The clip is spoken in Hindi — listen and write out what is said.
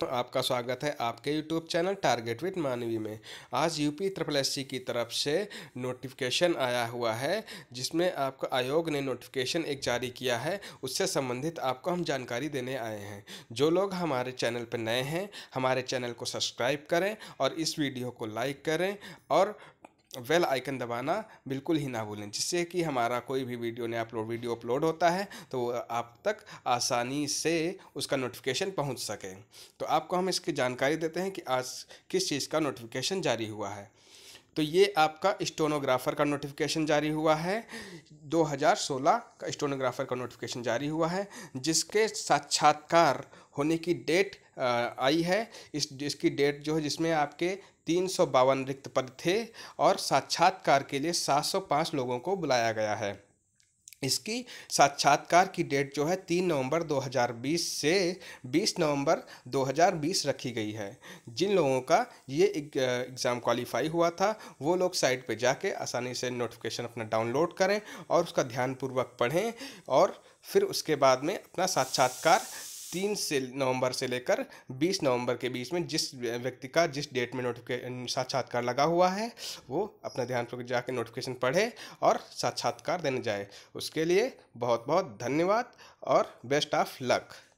तो आपका स्वागत है आपके यूट्यूब चैनल टारगेट विद मानवी में आज यूपी ट्रिपल एस की तरफ से नोटिफिकेशन आया हुआ है जिसमें आपको आयोग ने नोटिफिकेशन एक जारी किया है उससे संबंधित आपको हम जानकारी देने आए हैं जो लोग हमारे चैनल पर नए हैं हमारे चैनल को सब्सक्राइब करें और इस वीडियो को लाइक करें और वेल आइकन दबाना बिल्कुल ही ना भूलें जिससे कि हमारा कोई भी वीडियो नया अपलोड वीडियो अपलोड होता है तो आप तक आसानी से उसका नोटिफिकेशन पहुंच सके तो आपको हम इसकी जानकारी देते हैं कि आज किस चीज़ का नोटिफिकेशन जारी हुआ है तो ये आपका स्टोनोग्राफर का नोटिफिकेशन जारी हुआ है 2016 का स्टोनोग्राफर का नोटिफिकेशन जारी हुआ है जिसके साक्षात्कार होने की डेट आई है इस इसकी डेट जो है जिसमें आपके तीन सौ बावन रिक्त पद थे और साक्षात्कार के लिए सात सौ पाँच लोगों को बुलाया गया है इसकी साक्षात्कार की डेट जो है तीन नवंबर 2020 से 20 नवंबर 2020 रखी गई है जिन लोगों का ये एग्ज़ाम क्वालिफाई हुआ था वो लोग साइट पे जाके आसानी से नोटिफिकेशन अपना डाउनलोड करें और उसका ध्यानपूर्वक पढ़ें और फिर उसके बाद में अपना साक्षात्कार तीन से नवंबर से लेकर बीस नवंबर के बीच में जिस व्यक्ति का जिस डेट में नोटिफिकेशन साक्षात्कार लगा हुआ है वो अपना पर जाकर नोटिफिकेशन पढ़े और साक्षात्कार देने जाए उसके लिए बहुत बहुत धन्यवाद और बेस्ट ऑफ लक